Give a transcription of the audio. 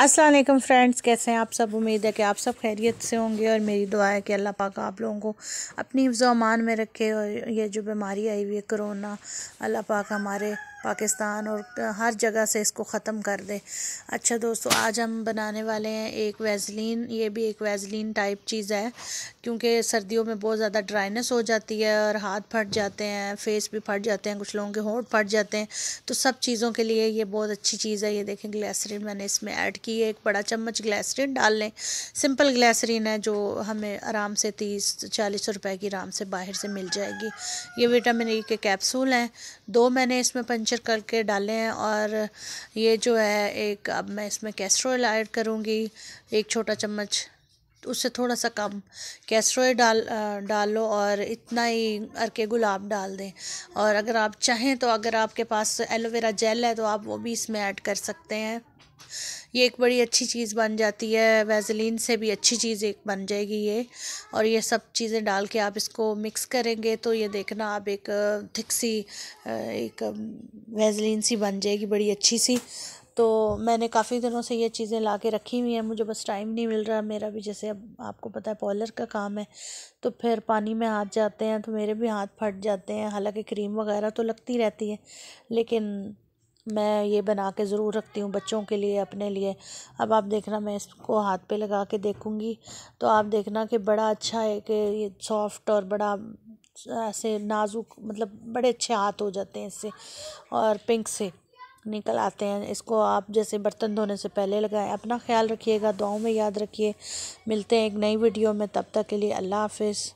Aslam friends कैसे हैं आप सब उम्मीद है कि आप सब खैरियत से होंगे और मेरी दुआ है कि अल्लाह पाक आप लोगों को अपनी हिफ्ज़ान में रखे और ये जो बीमारी आई हुई है करोना अल्लाह पाक हमारे पाकिस्तान और हर जगह से इसको ख़त्म कर दे अच्छा दोस्तों आज हम बनाने वाले हैं एक वैजलिन ये भी एक वैजलिन टाइप चीज़ है क्योंकि सर्दियों में बहुत ज़्यादा ड्राइनेस हो जाती है और हाथ फट जाते हैं फेस भी फट जाते हैं कुछ लोगों के होंठ फट जाते हैं तो सब चीज़ों के लिए ये बहुत अच्छी चीज़ है ये देखें ग्लैसरिन मैंने इसमें ऐड की एक बड़ा चम्मच ग्लैसरीन डाल लें सिंपल ग्लैसरीन है जो हमें आराम से तीस चालीस रुपए की आराम से बाहर से मिल जाएगी ये विटामिन ई के कैप्सूल हैं दो मैंने इसमें पंचर करके डाले हैं और ये जो है एक अब मैं इसमें कैस्ट्रोल ऐड करूँगी एक छोटा चम्मच उससे थोड़ा सा कम कैस्ट्रोल डाल डाल लो और इतना ही अरके गुलाब डाल दें और अगर आप चाहें तो अगर आपके पास एलोवेरा जेल है तो आप वो भी इसमें ऐड कर सकते हैं ये एक बड़ी अच्छी चीज़ बन जाती है वेजलिन से भी अच्छी चीज़ एक बन जाएगी ये और ये सब चीज़ें डाल के आप इसको मिक्स करेंगे तो ये देखना आप एक थिक सी एक वेजलिन सी बन जाएगी बड़ी अच्छी सी तो मैंने काफ़ी दिनों से ये चीज़ें ला के रखी हुई हैं मुझे बस टाइम नहीं मिल रहा मेरा भी जैसे अब आपको पता है पॉलर का काम है तो फिर पानी में हाथ जाते हैं तो मेरे भी हाथ फट जाते हैं हालांकि क्रीम वगैरह तो लगती रहती है लेकिन मैं ये बना के ज़रूर रखती हूँ बच्चों के लिए अपने लिए अब आप देखना मैं इसको हाथ पे लगा के देखूँगी तो आप देखना कि बड़ा अच्छा है कि ये सॉफ्ट और बड़ा ऐसे नाजुक मतलब बड़े अच्छे हाथ हो जाते हैं इससे और पिंक से निकल आते हैं इसको आप जैसे बर्तन धोने से पहले लगाएं अपना ख्याल रखिएगा दुआओं में याद रखिए मिलते हैं एक नई वीडियो में तब तक के लिए अल्लाह हाफिज़